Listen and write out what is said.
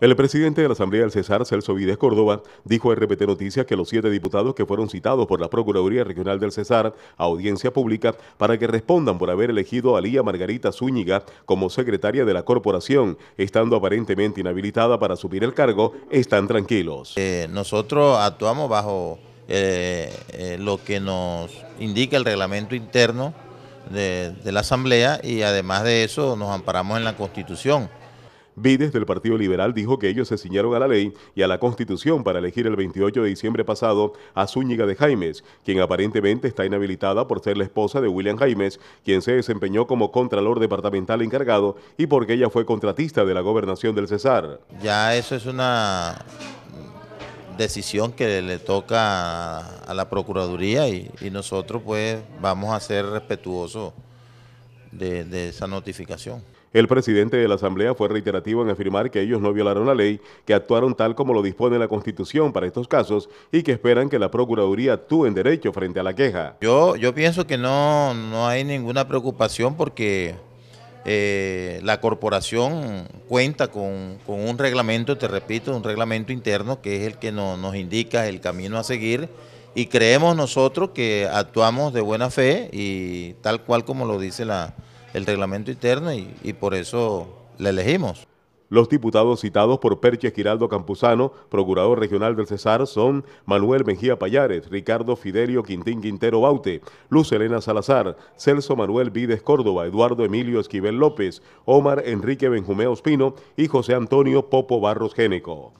El presidente de la Asamblea del Cesar, Celso Vides Córdoba, dijo a RPT Noticias que los siete diputados que fueron citados por la Procuraduría Regional del Cesar a audiencia pública para que respondan por haber elegido a Lía Margarita Zúñiga como secretaria de la corporación, estando aparentemente inhabilitada para asumir el cargo, están tranquilos. Eh, nosotros actuamos bajo eh, eh, lo que nos indica el reglamento interno de la Asamblea y además de eso nos amparamos en la Constitución Vides del Partido Liberal dijo que ellos se ciñaron a la ley y a la Constitución para elegir el 28 de diciembre pasado a Zúñiga de Jaimes, quien aparentemente está inhabilitada por ser la esposa de William Jaimes, quien se desempeñó como Contralor Departamental encargado y porque ella fue contratista de la gobernación del Cesar. Ya eso es una decisión que le toca a la Procuraduría y, nosotros pues vamos a ser respetuosos de, de esa notificación. El presidente de la Asamblea fue reiterativo en afirmar que ellos no violaron la ley, que actuaron tal como lo dispone la Constitución para estos casos y que esperan que la Procuraduría actúe en derecho frente a la queja. Yo, pienso que no, hay ninguna preocupación porque eh, la corporación cuenta con, un reglamento, te repito, un reglamento interno que es el que nos indica el camino a seguir y creemos nosotros que actuamos de buena fe y tal cual como lo dice la el reglamento interno y, por eso le elegimos. Los diputados citados por Perche Esquiraldo Campuzano, procurador regional del Cesar, son Manuel Mejía Payares, Ricardo Fidelio Quintín Quintero Baute, Luz Elena Salazar, Celso Manuel Vides Córdoba, Eduardo Emilio Esquivel López, Omar Enrique Benjumeo Ospino y José Antonio Popo Barros Génico.